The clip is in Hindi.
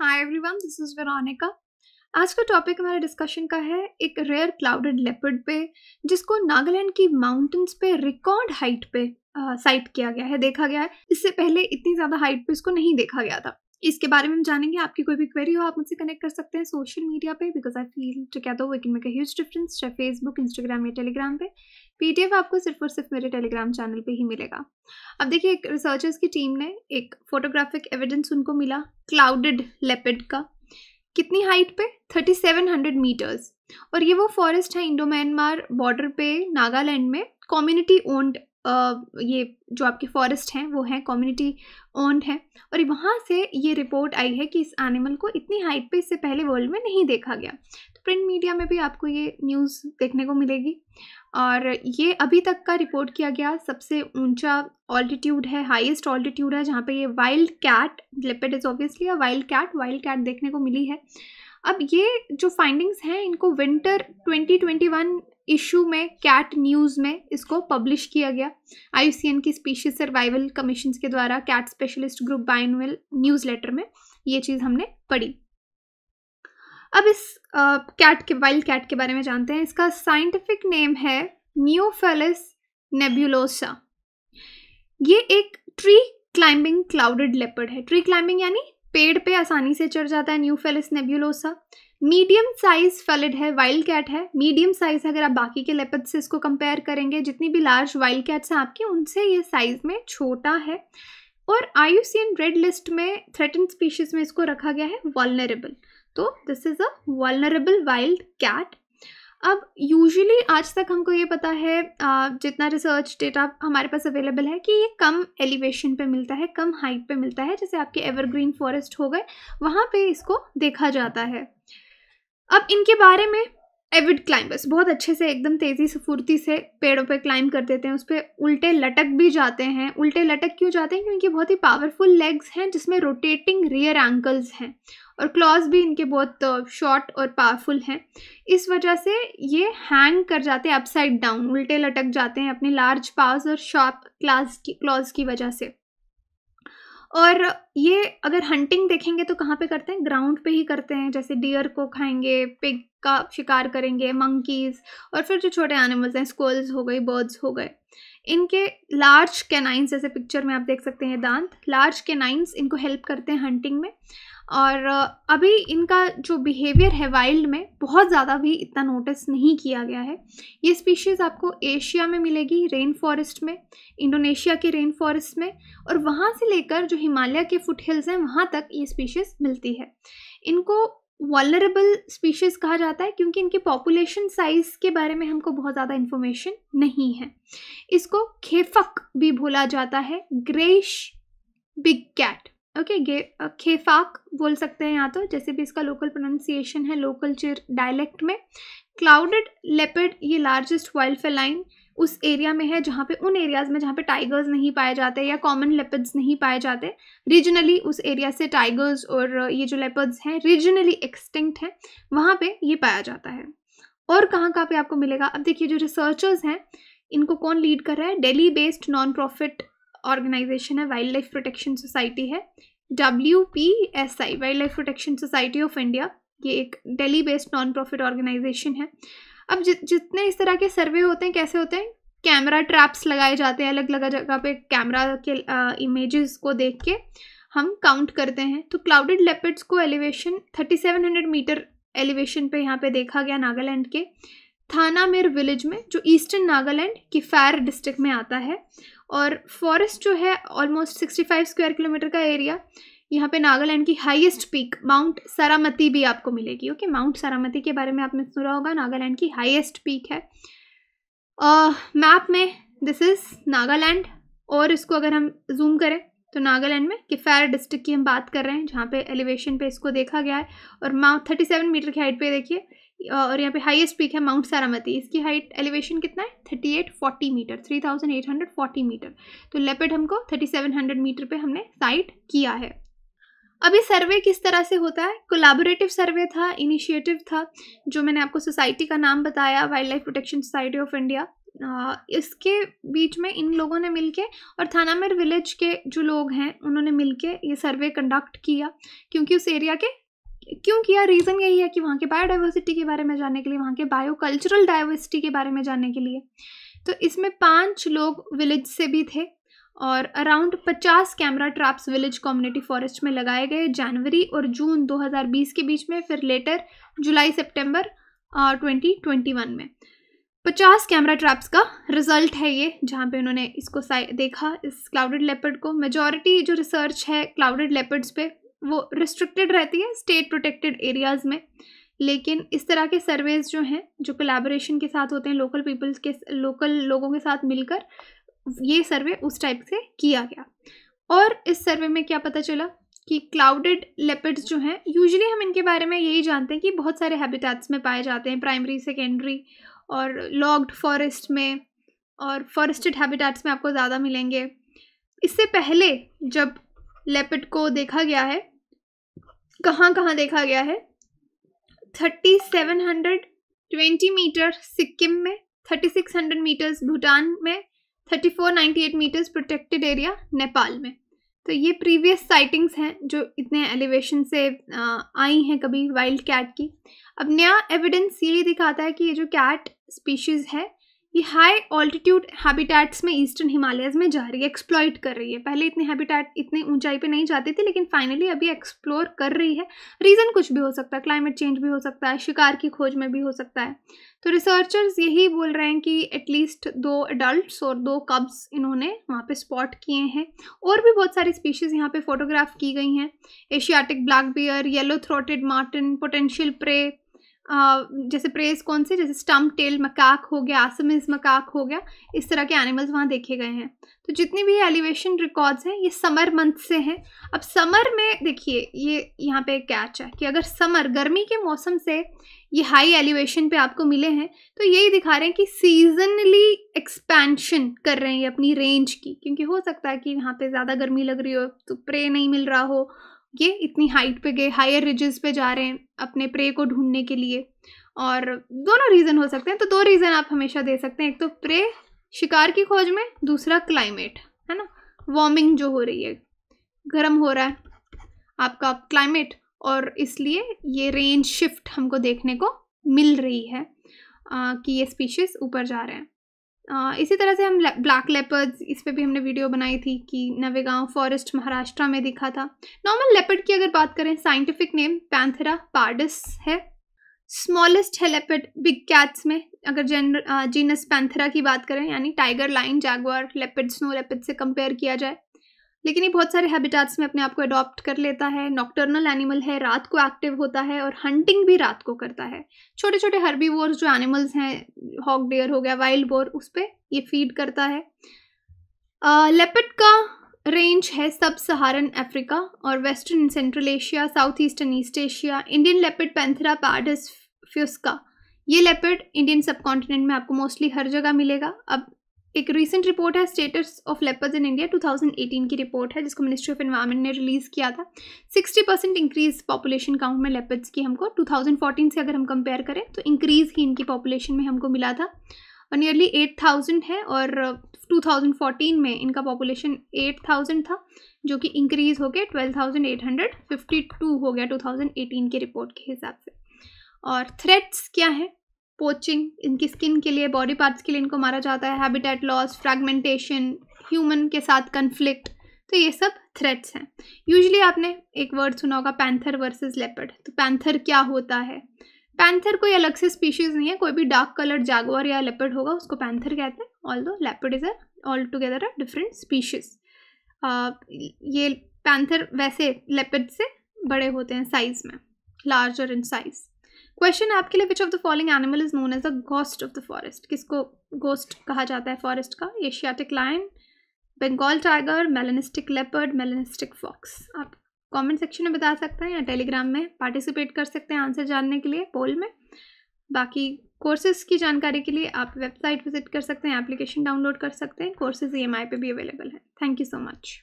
hi everyone this is Veronica आज का टॉपिक हमारे डिस्कशन का है एक रेयर क्लाउडेड लेपर्ड पे जिसको नागालैंड की माउंटेन्स पे रिकॉर्ड हाइट पे साइट किया गया है देखा गया है इससे पहले इतनी ज़्यादा हाइट पे इसको नहीं देखा गया था इसके बारे में हम जानेंगे आपकी कोई भी क्वेरी हो आप मुझसे कनेक्ट कर सकते हैं सोशल मीडिया पे because I feel together we can make a huge difference चाहे फेसबुक इंस्टाग्राम या टेलीग्राम पे पीडीएफ आपको सिर्फ और सिर्फ मेरे टेलीग्राम चैनल पे ही मिलेगा अब देखिए एक रिसर्चर्स की टीम ने एक फोटोग्राफिक एविडेंस उनको मिला क्लाउडेड लेपिड का कितनी हाइट पे थर्टी सेवन हंड्रेड मीटर्स और ये वो फॉरेस्ट है इंडो म्यांमार बॉर्डर पे नागालैंड में कम्युनिटी ओन्ड ये जो आपके फॉरेस्ट हैं वो हैं कम्युनिटी ओन्ड हैं और वहाँ से ये रिपोर्ट आई है कि इस एनिमल को इतनी हाइट पे इससे पहले वर्ल्ड में नहीं देखा गया तो प्रिंट मीडिया में भी आपको ये न्यूज़ देखने को मिलेगी और ये अभी तक का रिपोर्ट किया गया सबसे ऊंचा ऑल्टीट्यूड है हाईएस्ट ऑल्टीट्यूड है जहाँ पे ये wild cat leopard is obviously a wild cat wild cat देखने को मिली है अब ये जो फाइंडिंग्स हैं इनको विंटर 2021 इशू में कैट न्यूज़ में इसको पब्लिश किया गया आई की स्पीशीज सर्वाइवल कमीशन के द्वारा cat specialist group biannual newsletter में ये चीज़ हमने पढ़ी अब इस कैट के वाइल्ड कैट के बारे में जानते हैं इसका साइंटिफिक नेम है न्यूफेलिस नेब्यूलोसा ये एक ट्री क्लाइंबिंग क्लाउडेड लेपर्ड है ट्री क्लाइंबिंग यानी पेड़ पे आसानी से चढ़ जाता है Neofelis nebulosa medium size felid है वाइल्ड कैट है मीडियम साइज अगर आप बाकी के लेपद से इसको कंपेयर करेंगे जितनी भी लार्ज वाइल्ड कैट्स हैं आपकी उनसे ये साइज में छोटा है और आयुसियन रेड लिस्ट में थ्रेटन स्पीशीज में इसको रखा गया है वॉलनरेबल तो this is a vulnerable wild cat अब यूजुअली आज तक हमको ये पता है जितना रिसर्च डेटा हमारे पास अवेलेबल है कि ये कम एलिवेशन पे मिलता है कम हाइट पे मिलता है जैसे आपके एवरग्रीन फॉरेस्ट हो गए वहाँ पे इसको देखा जाता है अब इनके बारे में एविड क्लाइंबर्स बहुत अच्छे से एकदम तेज़ी से फुर्ती से पेड़ों पे क्लाइंब कर देते हैं उस पर उल्टे लटक भी जाते हैं उल्टे लटक क्यों जाते हैं क्योंकि बहुत ही पावरफुल लेग्स हैं जिसमें रोटेटिंग रियर एंकल्स हैं और क्लॉज भी इनके बहुत शॉर्ट और पावरफुल हैं इस वजह से ये हैंग कर जाते हैं अपसाइड डाउन उल्टे लटक जाते हैं अपने लार्ज पावर्स और शार्प क्लास की क्लॉज की वजह से और ये अगर हंटिंग देखेंगे तो कहाँ पे करते हैं ग्राउंड पे ही करते हैं जैसे डियर को खाएंगे पिग का शिकार करेंगे मंकीज और फिर जो छोटे एनिमल्स हैं स्कोल्स हो गई बर्ड्स हो गए इनके लार्ज कैनाइंस जैसे पिक्चर में आप देख सकते हैं दांत लार्ज कैनाइंस इनको हेल्प करते हैं हंटिंग में और अभी इनका जो बिहेवियर है वाइल्ड में बहुत ज़्यादा भी इतना नोटिस नहीं किया गया है ये स्पीशीज़ आपको एशिया में मिलेगी रेन फॉरेस्ट में इंडोनेशिया के रेन फॉरेस्ट में और वहाँ से लेकर जो हिमालय के फुट हिल्स हैं वहाँ तक ये स्पीशीज़ मिलती है इनको वॉलरेबल स्पीशीज़ कहा जाता है क्योंकि इनके पॉपुलेशन साइज़ के बारे में हमको बहुत ज़्यादा इन्फॉर्मेशन नहीं है इसको खेफक भी बोला जाता है ग्रेश बिग कैट ओके गे खेफाक uh, बोल सकते हैं यहाँ तो जैसे भी इसका लोकल प्रोनाउंसिएशन है लोकल चिर डायलेक्ट में क्लाउडेड लेपेड ये लार्जेस्ट वाइल्ड फेलाइन उस एरिया में है जहाँ पे उन एरियाज़ में जहाँ पे टाइगर्स नहीं पाए जाते या कॉमन लेपर्ड्स नहीं पाए जाते रीजनली उस एरिया से टाइगर्स और uh, ये जो लेपर्ड्स हैं रीजनली एक्सटिंक्ट हैं वहाँ पे ये पाया जाता है और कहाँ कहाँ पे आपको मिलेगा अब देखिए जो रिसर्चर्स हैं इनको कौन लीड कर रहा है Delhi based non profit organisation है वाइल्ड लाइफ प्रोटेक्शन सोसाइटी है W P S I wild life protection society of India ये एक Delhi based non profit organisation है अब जि जितने इस तरह के सर्वे होते हैं कैसे होते हैं कैमरा ट्रैप्स लगाए जाते हैं अलग अलग जगह पे कैमरा के इमेजेस को देख के हम काउंट करते हैं तो क्लाउडेड लेपर्ड्स को एलिवेशन 3700 मीटर एलिवेशन पे यहाँ पे देखा गया नागालैंड के थाना मेर विलेज में जो ईस्टर्न नागालैंड की फैर डिस्ट्रिक्ट में आता है और फॉरेस्ट जो है ऑलमोस्ट 65 स्क्वायर किलोमीटर का एरिया यहाँ पे नागालैंड की हाईएस्ट पीक माउंट सारामती भी आपको मिलेगी ओके माउंट सारामती के बारे में आपने सुना होगा नागालैंड की हाईएस्ट पीक है मैप uh, में दिस इज़ नागालैंड और इसको अगर हम जूम करें तो नागालैंड में किफायर डिस्ट्रिक्ट की हम बात कर रहे हैं जहाँ पे एलिवेशन पे इसको देखा गया है और माउंट थर्टी सेवन मीटर की हाइट पे देखिए और यहाँ पे हाईएस्ट पीक है माउंट सारामती इसकी हाइट एलिवेशन कितना है thirty eight forty metre three thousand eight hundred forty metre तो लेपेड हमको थर्टी सेवन हंड्रेड मीटर पर हमने साइट किया है अभी सर्वे किस तरह से होता है कोलाबोरेटिव सर्वे था इनिशिएटिव था जो मैंने आपको सोसाइटी का नाम बताया wild life protection society of India इसके बीच में इन लोगों ने मिलके और थानामेर विलेज के जो लोग हैं उन्होंने मिलके ये सर्वे कंडक्ट किया क्योंकि उस एरिया के क्यों किया रीज़न यही है कि वहाँ के बायोडाइवर्सिटी के बारे में जानने के लिए वहाँ के बायो कल्चरल डाइवर्सिटी के बारे में जानने के लिए तो इसमें पाँच लोग विलेज से भी थे और around 50 camera traps village community forest में लगाए गए जनवरी और जून 2020 के बीच में फिर लेटर जुलाई सितंबर ट्वेंटी में पचास कैमरा ट्रैप्स का रिजल्ट है ये जहाँ पे उन्होंने इसको देखा इस क्लाउडेड लेपर्ड को मेजॉरिटी जो रिसर्च है क्लाउडेड लेपर्ड्स पे वो रिस्ट्रिक्टेड रहती है स्टेट प्रोटेक्टेड एरियाज़ में लेकिन इस तरह के सर्वेज जो हैं जो कोलेबोरेशन के साथ होते हैं लोकल पीपल्स के लोकल लोगों के साथ मिलकर ये सर्वे उस टाइप से किया गया और इस सर्वे में क्या पता चला कि क्लाउडेड लेपर्ड्स जो हैं यूजुअली हम इनके बारे में यही जानते हैं कि बहुत सारे हैबिटेट्स में पाए जाते हैं प्राइमरी सेकेंडरी और लॉग्ड फॉरेस्ट में और फॉरेस्टेड हैबिटेट्स में आपको ज़्यादा मिलेंगे इससे पहले जब लेपिड को देखा गया है कहाँ कहाँ देखा गया है thirty seven hundred twenty metre Sikkim में thirty six hundred metres Bhutan में thirty four ninety eight metres protected area Nepal में तो ये प्रीवियस साइटिंग्स हैं जो इतने एलिवेशन से आई हैं कभी वाइल्ड कैट की अब नया एविडेंस ये दिखाता है कि ये जो कैट स्पीशीज़ है ये हाई ऑल्टीट्यूड हैबिटेट्स में ईस्टर्न हिमालयस में जा रही है एक्सप्लॉयट कर रही है पहले इतने हैबिटेट इतने ऊंचाई पे नहीं जाती थी लेकिन फाइनली अभी एक्सप्लोर कर रही है रीज़न कुछ भी हो सकता है क्लाइमेट चेंज भी हो सकता है शिकार की खोज में भी हो सकता है तो रिसर्चर्स यही बोल रहे हैं कि एटलीस्ट दो अडल्ट और दो कब्स इन्होंने वहाँ पर स्पॉट किए हैं और भी बहुत सारी स्पीशीज़ यहाँ पर फोटोग्राफ की गई हैं Asiatic black bear yellow throated marten potential prey जैसे प्रेस कौन से जैसे स्टम्प टेल मकाक हो गया आसमिस मकाक हो गया इस तरह के एनिमल्स वहाँ देखे गए हैं तो जितने भी एलिवेशन रिकॉर्ड्स हैं ये समर मंथ से हैं अब समर में देखिए ये यहाँ पे कैच है कि अगर समर गर्मी के मौसम से ये हाई एलिवेशन पे आपको मिले हैं तो यही दिखा रहे हैं कि सीजनली एक्सपेंशन कर रहे हैं अपनी रेंज की क्योंकि हो सकता है कि यहाँ पे ज़्यादा गर्मी लग रही हो तो प्रे नहीं मिल रहा हो ये इतनी हाइट पे गए हायर रिजेस पे जा रहे हैं अपने प्रे को ढूंढने के लिए और दोनों रीज़न हो सकते हैं तो दो रीज़न आप हमेशा दे सकते हैं एक तो प्रे शिकार की खोज में दूसरा क्लाइमेट है ना वार्मिंग जो हो रही है गर्म हो रहा है आपका क्लाइमेट और इसलिए ये रेंज शिफ्ट हमको देखने को मिल रही है आ, कि ये स्पीशीज़ ऊपर जा रहे हैं इसी तरह से हम ब्लैक लेपर्ड इस पर भी हमने वीडियो बनाई थी कि नवेगांव फॉरेस्ट महाराष्ट्र में दिखा था नॉर्मल लेपर्ड की अगर बात करें साइंटिफिक नेम पैंथरा पार्डस है स्मॉलेस्ट है लेपर्ड बिग कैट्स में अगर जेन जीनस पैंथरा की बात करें यानी tiger lion jaguar leopard snow leopard से कंपेयर किया जाए लेकिन ये बहुत सारे हैबिटाट्स में अपने आप को अडॉप्ट कर लेता है नॉक्टर्नल एनिमल है रात को एक्टिव होता है और हंटिंग भी रात को करता है छोटे छोटे हर्बी जो एनिमल्स हैं हॉक डेयर हो गया वाइल्ड बोर उस पर ये फीड करता है लेपिड का रेंज है सब सहारन अफ्रीका और western central Asia south eastern east Asia Indian leopard Panthera pardus fusca ये लेपिड इंडियन सब कॉन्टिनेंट में आपको मोस्टली हर जगह मिलेगा अब एक रीसेंट रिपोर्ट है status of leopards in India 2018 की रिपोर्ट है जिसको मिनिस्ट्री ऑफ इन्वायरमेंट ने रिलीज़ किया था 60 परसेंट इंक्रीज पॉपुलेशन काउंट में लेपर्स की हमको 2014 से अगर हम कंपेयर करें तो इंक्रीज़ ही इनकी पॉपुलेशन में हमको मिला था और नियरली 8000 है और 2014 में इनका पॉपुलेशन एट था जो कि इंक्रीज़ हो गया ट्वेल्व हो गया 2018 की रिपोर्ट के हिसाब से और थ्रेट्स क्या है पोचिंग इनकी स्किन के लिए बॉडी पार्ट्स के लिए इनको मारा जाता है हैबिटेट लॉस फ्रैगमेंटेशन ह्यूमन के साथ कन्फ्लिक्ट तो ये सब थ्रेट्स हैं यूजली आपने एक वर्ड सुना होगा पैंथर वर्सेस लेपर्ड तो पैंथर क्या होता है पैंथर कोई अलग से स्पीशीज़ नहीं है कोई भी डार्क कलर जागवर या लेपर्ड होगा उसको पैंथर कहते हैं although leopard is a altogether a different species ये पैंथर वैसे लेपर्ड से बड़े होते हैं साइज़ में लार्जर इन साइज़ क्वेश्चन आपके लिए which of the following animal is known as a ghost of the forest किसको गोस्ट कहा जाता है फॉरेस्ट का Asiatic lion Bengal tiger melanistic leopard melanistic fox आप कमेंट सेक्शन में बता सकते हैं या टेलीग्राम में पार्टिसिपेट कर सकते हैं आंसर जानने के लिए पोल में बाकी कोर्सेज़ की जानकारी के लिए आप वेबसाइट विजिट कर सकते हैं एप्लीकेशन डाउनलोड कर सकते हैं कोर्सेज़ ई एम पे भी अवेलेबल है थैंक यू सो मच